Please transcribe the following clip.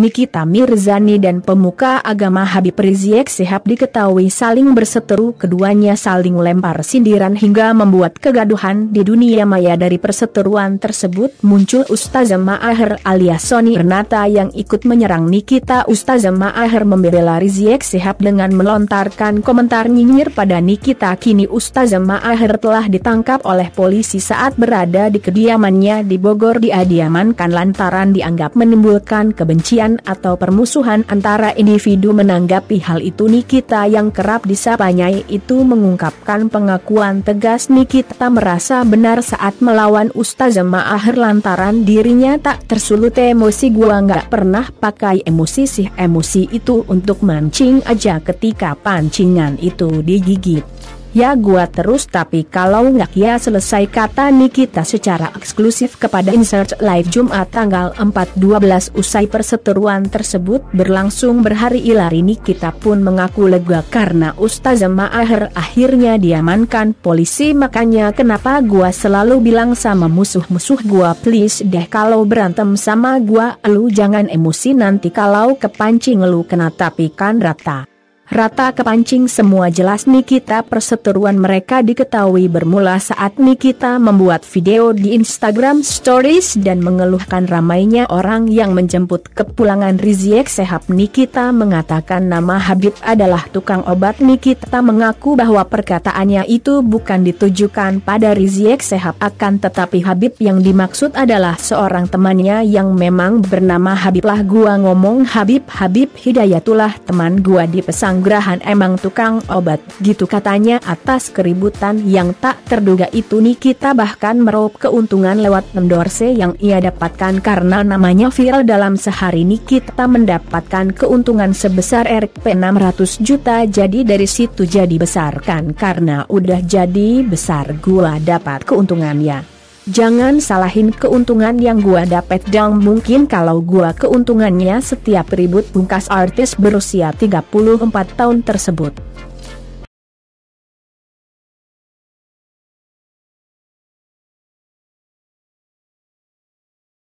Nikita Mirzani dan pemuka agama Habib Rizieq Sihab diketahui saling berseteru keduanya saling lempar sindiran hingga membuat kegaduhan di dunia maya dari perseteruan tersebut muncul Ustazah Ma'aher alias Sony Renata yang ikut menyerang Nikita Ustazah Ma'aher membela Rizieq Sihab dengan melontarkan komentar nyinyir pada Nikita kini Ustazah Ma'aher telah ditangkap oleh polisi saat berada di kediamannya di Bogor diadiamankan lantaran dianggap menimbulkan kebencian atau permusuhan antara individu menanggapi hal itu Nikita yang kerap disapanya itu mengungkapkan pengakuan tegas Nikita merasa benar saat melawan Ustazah Ma'ahir lantaran dirinya tak tersulut emosi gua nggak pernah pakai emosi sih emosi itu untuk mancing aja ketika pancingan itu digigit. Ya gua terus tapi kalau nggak ya selesai kata Nikita secara eksklusif kepada Insert Live Jumat tanggal 4-12 usai perseteruan tersebut berlangsung berhari ilari Nikita pun mengaku lega karena Ustaz Ma'aher akhirnya diamankan polisi makanya kenapa gua selalu bilang sama musuh-musuh gua please deh kalau berantem sama gua lu jangan emosi nanti kalau kepancing lu kena tapi kan rata. Rata kepancing semua jelas Nikita perseteruan mereka diketahui bermula saat Nikita membuat video di Instagram Stories dan mengeluhkan ramainya orang yang menjemput kepulangan Rizieq Sehab Nikita mengatakan nama Habib adalah tukang obat Nikita mengaku bahwa perkataannya itu bukan ditujukan pada Rizieq Sehab akan tetapi Habib yang dimaksud adalah seorang temannya yang memang bernama Habib lah gua ngomong Habib Habib Hidayatullah teman gua dipesang William emang tukang obat, gitu katanya atas keributan yang tak terduga itu Nikita bahkan meraup keuntungan lewat endorse yang ia dapatkan karena namanya viral dalam sehari Nikita mendapatkan keuntungan sebesar Rp 600 juta jadi dari situ jadi besar kan karena udah jadi besar gula dapat keuntungannya. Jangan salahin keuntungan yang gua dapet dong mungkin kalau gua keuntungannya setiap ribut bungkas artis berusia 34 tahun tersebut.